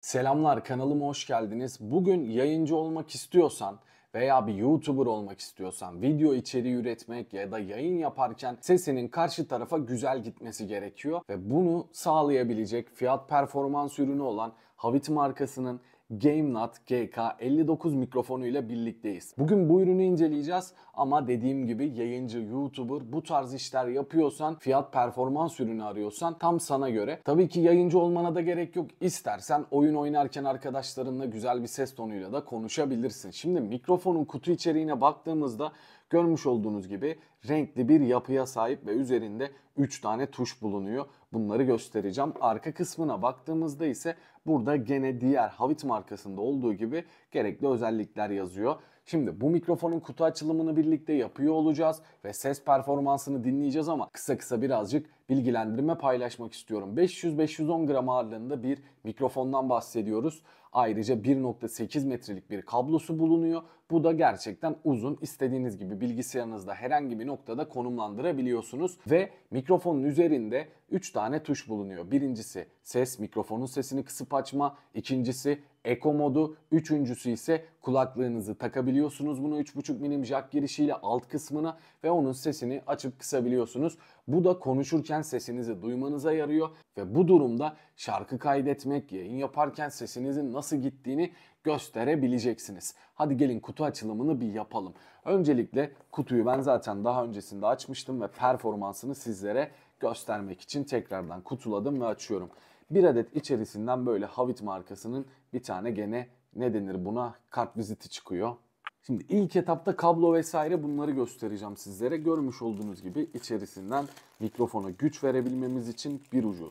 Selamlar kanalıma hoş geldiniz. Bugün yayıncı olmak istiyorsan veya bir YouTuber olmak istiyorsan video içeriği üretmek ya da yayın yaparken sesinin karşı tarafa güzel gitmesi gerekiyor ve bunu sağlayabilecek fiyat performans ürünü olan Havit markasının GameNut GK59 mikrofonu ile birlikteyiz. Bugün bu ürünü inceleyeceğiz ama dediğim gibi yayıncı, YouTuber bu tarz işler yapıyorsan, fiyat performans ürünü arıyorsan tam sana göre. Tabii ki yayıncı olmana da gerek yok. İstersen oyun oynarken arkadaşlarınla güzel bir ses tonuyla da konuşabilirsin. Şimdi mikrofonun kutu içeriğine baktığımızda görmüş olduğunuz gibi renkli bir yapıya sahip ve üzerinde 3 tane tuş bulunuyor. Bunları göstereceğim. Arka kısmına baktığımızda ise Burada gene diğer Havit markasında olduğu gibi gerekli özellikler yazıyor. Şimdi bu mikrofonun kutu açılımını birlikte yapıyor olacağız ve ses performansını dinleyeceğiz ama kısa kısa birazcık bilgilendirme paylaşmak istiyorum. 500-510 gram ağırlığında bir mikrofondan bahsediyoruz. Ayrıca 1.8 metrelik bir kablosu bulunuyor. Bu da gerçekten uzun. İstediğiniz gibi bilgisayarınızda herhangi bir noktada konumlandırabiliyorsunuz. Ve mikrofonun üzerinde 3 tane tuş bulunuyor. Birincisi ses, mikrofonun sesini kısıp açma. İkincisi Eco modu. Üçüncüsü ise kulaklığınızı takabiliyorsunuz bunu 3.5 milim jack girişiyle alt kısmına ve onun sesini açıp kısabiliyorsunuz. Bu da konuşurken sesinizi duymanıza yarıyor ve bu durumda şarkı kaydetmek, yayın yaparken sesinizin nasıl gittiğini gösterebileceksiniz. Hadi gelin kutu açılımını bir yapalım. Öncelikle kutuyu ben zaten daha öncesinde açmıştım ve performansını sizlere göstermek için tekrardan kutuladım ve açıyorum. Bir adet içerisinden böyle Havit markasının bir tane gene ne denir buna kartviziti çıkıyor. Şimdi ilk etapta kablo vesaire bunları göstereceğim sizlere. Görmüş olduğunuz gibi içerisinden mikrofona güç verebilmemiz için bir ucu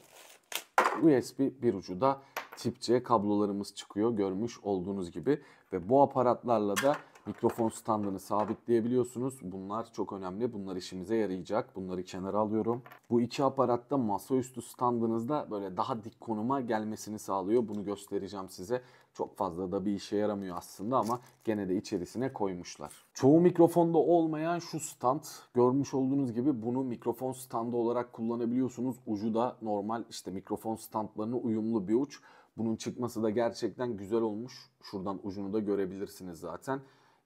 USB, bir ucu da Tip C kablolarımız çıkıyor görmüş olduğunuz gibi. Ve bu aparatlarla da mikrofon standını sabitleyebiliyorsunuz. Bunlar çok önemli. Bunlar işimize yarayacak. Bunları kenara alıyorum. Bu iki aparatta masaüstü standınızda böyle daha dik konuma gelmesini sağlıyor. Bunu göstereceğim size. Çok fazla da bir işe yaramıyor aslında ama gene de içerisine koymuşlar. Çoğu mikrofonda olmayan şu stand. Görmüş olduğunuz gibi bunu mikrofon standı olarak kullanabiliyorsunuz. Ucu da normal işte mikrofon standlarına uyumlu bir uç. Bunun çıkması da gerçekten güzel olmuş. Şuradan ucunu da görebilirsiniz zaten.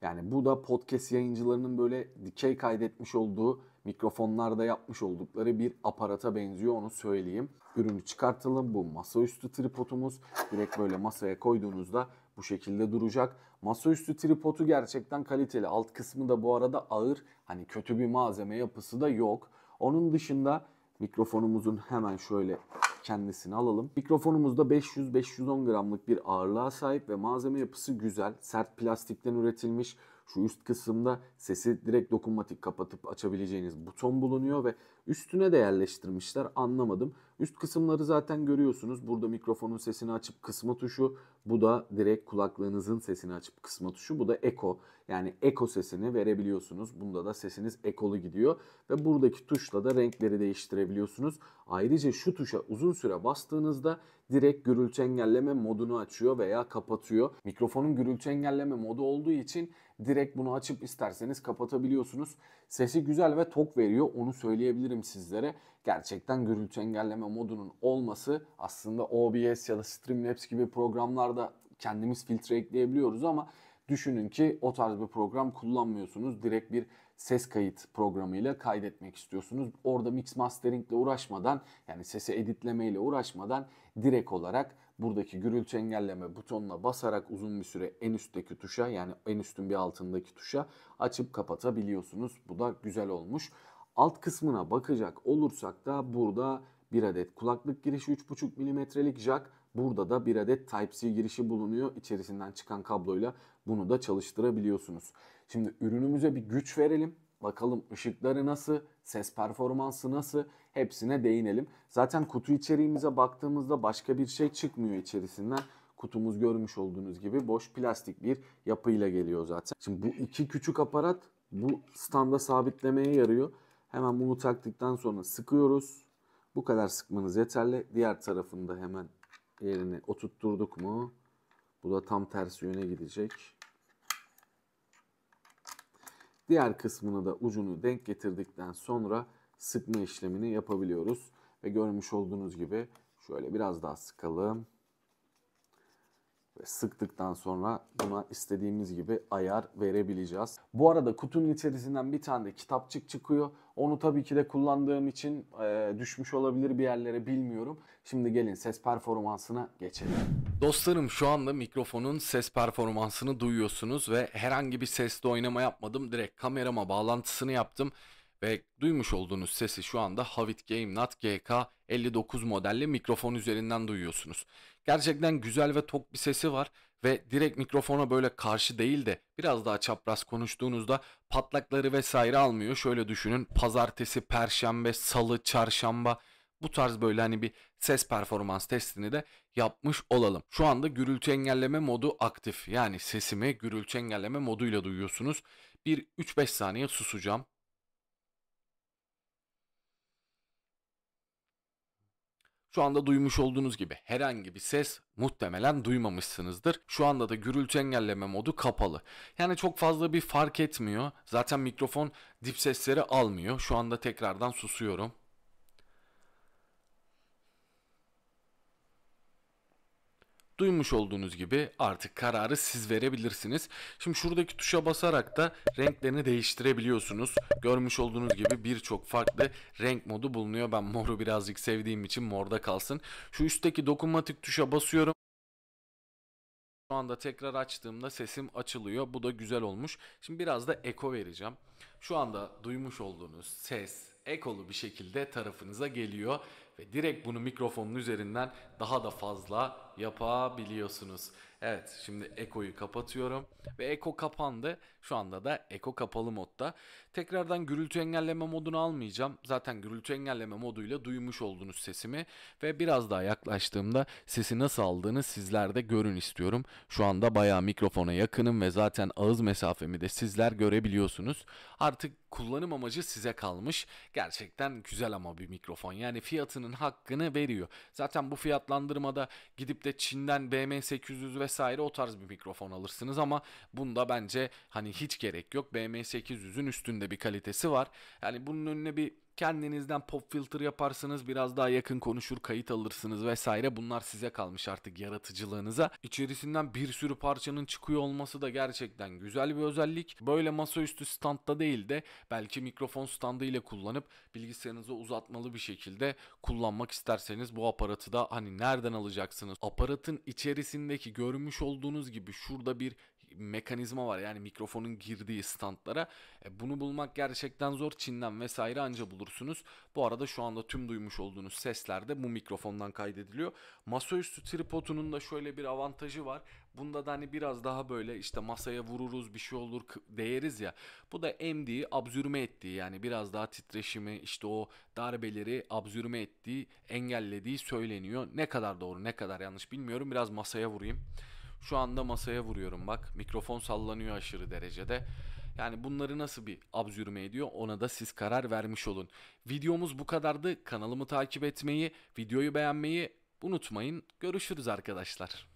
Yani bu da podcast yayıncılarının böyle dikey kaydetmiş olduğu mikrofonlarda yapmış oldukları bir aparata benziyor onu söyleyeyim. Ürünü çıkartalım. Bu masaüstü tripodumuz. Direkt böyle masaya koyduğunuzda bu şekilde duracak. Masaüstü tripodu gerçekten kaliteli. Alt kısmı da bu arada ağır. Hani kötü bir malzeme yapısı da yok. Onun dışında mikrofonumuzun hemen şöyle kendisini alalım. Mikrofonumuzda 500-510 gramlık bir ağırlığa sahip ve malzeme yapısı güzel. Sert plastikten üretilmiş. Şu üst kısımda sesi direkt dokunmatik kapatıp açabileceğiniz buton bulunuyor ve üstüne de yerleştirmişler anlamadım. Üst kısımları zaten görüyorsunuz. Burada mikrofonun sesini açıp kısma tuşu. Bu da direkt kulaklığınızın sesini açıp kısma tuşu. Bu da eko. Yani eko sesini verebiliyorsunuz. Bunda da sesiniz ekolu gidiyor. Ve buradaki tuşla da renkleri değiştirebiliyorsunuz. Ayrıca şu tuşa uzun süre bastığınızda direkt gürültü engelleme modunu açıyor veya kapatıyor. Mikrofonun gürültü engelleme modu olduğu için Direkt bunu açıp isterseniz kapatabiliyorsunuz. Sesi güzel ve tok veriyor onu söyleyebilirim sizlere. Gerçekten gürültü engelleme modunun olması aslında OBS ya da Streamlabs gibi programlarda kendimiz filtre ekleyebiliyoruz ama düşünün ki o tarz bir program kullanmıyorsunuz. Direkt bir ses kayıt programıyla kaydetmek istiyorsunuz. Orada mix mastering ile uğraşmadan yani sesi editlemeyle uğraşmadan direkt olarak buradaki gürültü engelleme butonuna basarak uzun bir süre en üstteki tuşa yani en üstün bir altındaki tuşa açıp kapatabiliyorsunuz. Bu da güzel olmuş. Alt kısmına bakacak olursak da burada bir adet kulaklık girişi 3.5 milimetrelik jack Burada da bir adet Type-C girişi bulunuyor. İçerisinden çıkan kabloyla bunu da çalıştırabiliyorsunuz. Şimdi ürünümüze bir güç verelim. Bakalım ışıkları nasıl, ses performansı nasıl, hepsine değinelim. Zaten kutu içeriğimize baktığımızda başka bir şey çıkmıyor içerisinden. Kutumuz görmüş olduğunuz gibi boş plastik bir yapıyla geliyor zaten. Şimdi bu iki küçük aparat bu standa sabitlemeye yarıyor. Hemen bunu taktıktan sonra sıkıyoruz. Bu kadar sıkmanız yeterli. Diğer tarafında hemen yerini oturtturduk mu? Bu da tam tersi yöne gidecek. Diğer kısmını da ucunu denk getirdikten sonra sıkma işlemini yapabiliyoruz. Ve görmüş olduğunuz gibi şöyle biraz daha sıkalım. Ve sıktıktan sonra buna istediğimiz gibi ayar verebileceğiz. Bu arada kutunun içerisinden bir tane de kitapçık çıkıyor. Onu tabii ki de kullandığım için e, düşmüş olabilir bir yerlere bilmiyorum. Şimdi gelin ses performansına geçelim. Dostlarım şu anda mikrofonun ses performansını duyuyorsunuz ve herhangi bir sesle oynama yapmadım. Direkt kamerama bağlantısını yaptım ve duymuş olduğunuz sesi şu anda Havit Game GameNut GK59 modelli mikrofon üzerinden duyuyorsunuz. Gerçekten güzel ve tok bir sesi var ve direkt mikrofona böyle karşı değil de biraz daha çapraz konuştuğunuzda patlakları vesaire almıyor. Şöyle düşünün pazartesi, perşembe, salı, çarşamba bu tarz böyle hani bir ses performans testini de yapmış olalım. Şu anda gürültü engelleme modu aktif. Yani sesimi gürültü engelleme moduyla duyuyorsunuz. Bir 3-5 saniye susacağım. Şu anda duymuş olduğunuz gibi herhangi bir ses muhtemelen duymamışsınızdır. Şu anda da gürültü engelleme modu kapalı. Yani çok fazla bir fark etmiyor. Zaten mikrofon dip sesleri almıyor. Şu anda tekrardan susuyorum. Duymuş olduğunuz gibi artık kararı siz verebilirsiniz. Şimdi şuradaki tuşa basarak da renklerini değiştirebiliyorsunuz. Görmüş olduğunuz gibi birçok farklı renk modu bulunuyor. Ben moru birazcık sevdiğim için morda kalsın. Şu üstteki dokunmatik tuşa basıyorum. Şu anda tekrar açtığımda sesim açılıyor. Bu da güzel olmuş. Şimdi biraz da eko vereceğim. Şu anda duymuş olduğunuz ses, ekolu bir şekilde tarafınıza geliyor ve direkt bunu mikrofonun üzerinden daha da fazla yapabiliyorsunuz. Evet şimdi ekoyu kapatıyorum ve eko kapandı. Şu anda da eko kapalı modda. Tekrardan gürültü engelleme modunu almayacağım. Zaten gürültü engelleme moduyla duymuş oldunuz sesimi ve biraz daha yaklaştığımda sesi nasıl aldığını sizler de görün istiyorum. Şu anda bayağı mikrofona yakınım ve zaten ağız mesafemi de sizler görebiliyorsunuz. Artık Kullanım amacı size kalmış. Gerçekten güzel ama bir mikrofon. Yani fiyatının hakkını veriyor. Zaten bu fiyatlandırmada gidip de Çin'den BM800 vesaire o tarz bir mikrofon alırsınız ama bunda bence hani hiç gerek yok. BM800'ün üstünde bir kalitesi var. Yani bunun önüne bir kendinizden pop filter yaparsınız biraz daha yakın konuşur kayıt alırsınız vesaire bunlar size kalmış artık yaratıcılığınıza İçerisinden bir sürü parçanın çıkıyor olması da gerçekten güzel bir özellik böyle masaüstü standta değil de belki mikrofon standı ile kullanıp bilgisayarınızı uzatmalı bir şekilde kullanmak isterseniz bu aparatı da hani nereden alacaksınız aparatın içerisindeki görmüş olduğunuz gibi şurada bir mekanizma var. Yani mikrofonun girdiği standlara. E, bunu bulmak gerçekten zor. Çin'den vesaire anca bulursunuz. Bu arada şu anda tüm duymuş olduğunuz sesler de bu mikrofondan kaydediliyor. Masaüstü tripodunun da şöyle bir avantajı var. Bunda da hani biraz daha böyle işte masaya vururuz bir şey olur değeriz ya. Bu da MD'yi abzürme ettiği yani biraz daha titreşimi işte o darbeleri abzürme ettiği engellediği söyleniyor. Ne kadar doğru ne kadar yanlış bilmiyorum. Biraz masaya vurayım. Şu anda masaya vuruyorum bak. Mikrofon sallanıyor aşırı derecede. Yani bunları nasıl bir absürme ediyor ona da siz karar vermiş olun. Videomuz bu kadardı. Kanalımı takip etmeyi, videoyu beğenmeyi unutmayın. Görüşürüz arkadaşlar.